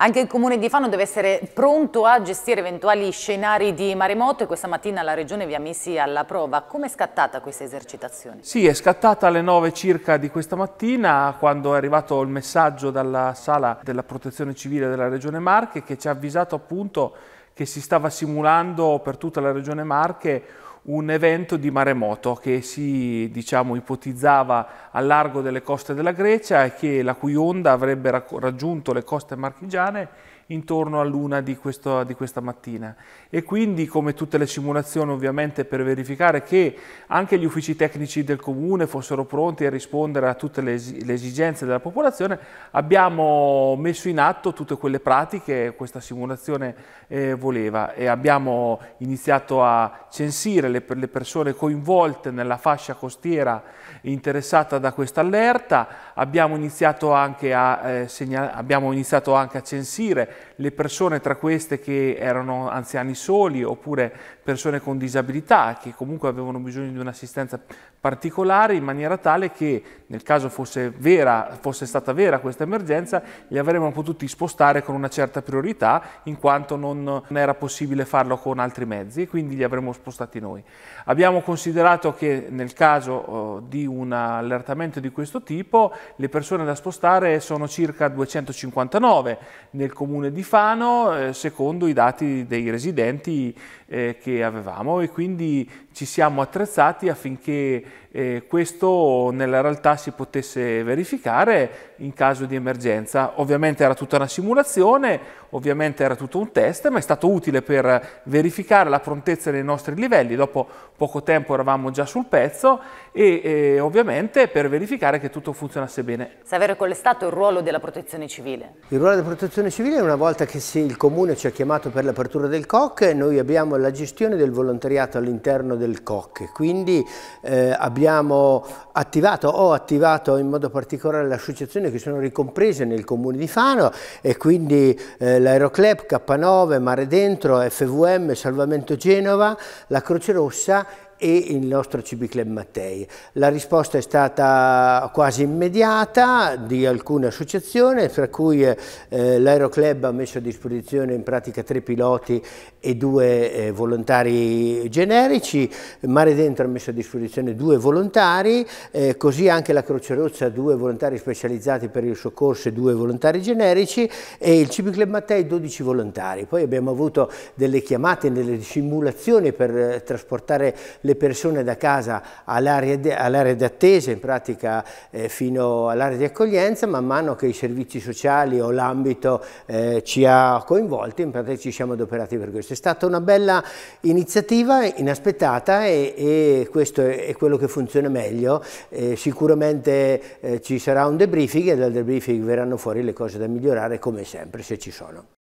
Anche il comune di Fano deve essere pronto a gestire eventuali scenari di maremoto e questa mattina la regione vi ha messi alla prova. Come è scattata questa esercitazione? Sì, è scattata alle 9 circa di questa mattina quando è arrivato il messaggio dalla sala della protezione civile della regione Marche che ci ha avvisato appunto che si stava simulando per tutta la regione Marche un evento di maremoto che si diciamo, ipotizzava a largo delle coste della Grecia e che, la cui onda avrebbe raggiunto le coste marchigiane intorno all'una di, di, questa mattina e quindi come tutte le simulazioni ovviamente per verificare che anche gli uffici tecnici del comune fossero pronti a rispondere a tutte le, le esigenze della popolazione abbiamo messo in atto tutte quelle pratiche che questa simulazione eh, voleva e abbiamo iniziato a censire le le, per le persone coinvolte nella fascia costiera interessata da questa allerta, abbiamo iniziato anche a, eh, abbiamo iniziato anche a censire le persone tra queste che erano anziani soli oppure persone con disabilità che comunque avevano bisogno di un'assistenza particolare in maniera tale che nel caso fosse, vera, fosse stata vera questa emergenza li avremmo potuti spostare con una certa priorità in quanto non era possibile farlo con altri mezzi e quindi li avremmo spostati noi noi. Abbiamo considerato che nel caso oh, di un allertamento di questo tipo le persone da spostare sono circa 259 nel comune di Fano eh, secondo i dati dei residenti eh, che avevamo e quindi ci siamo attrezzati affinché eh, questo nella realtà si potesse verificare in caso di emergenza. Ovviamente era tutta una simulazione, ovviamente era tutto un test, ma è stato utile per verificare la prontezza dei nostri livelli. Dopo dopo poco tempo eravamo già sul pezzo e eh, ovviamente per verificare che tutto funzionasse bene. Saverio, qual è stato il ruolo della protezione civile? Il ruolo della protezione civile è una volta che si, il comune ci ha chiamato per l'apertura del COC, noi abbiamo la gestione del volontariato all'interno del COC, quindi eh, abbiamo attivato, ho attivato in modo particolare le associazioni che sono ricomprese nel comune di Fano e quindi eh, l'Aeroclub, K9, Mare Dentro, FVM, Salvamento Genova, la Croce Rossa e il nostro CB Club Mattei. La risposta è stata quasi immediata di alcune associazioni, fra cui eh, l'Aeroclub ha messo a disposizione in pratica tre piloti e due eh, volontari generici, Mare Dentro ha messo a disposizione due volontari, eh, così anche la Croce Rossa due volontari specializzati per il soccorso e due volontari generici e il CB Club Mattei 12 volontari. Poi abbiamo avuto delle chiamate, delle simulazioni per eh, trasportare le le persone da casa all'area d'attesa, in pratica eh, fino all'area di accoglienza, man mano che i servizi sociali o l'ambito eh, ci ha coinvolti, in pratica ci siamo adoperati per questo. È stata una bella iniziativa, inaspettata e, e questo è, quello che funziona meglio. Eh, sicuramente eh, ci sarà un debriefing e dal debriefing verranno fuori le cose da migliorare come sempre se ci sono.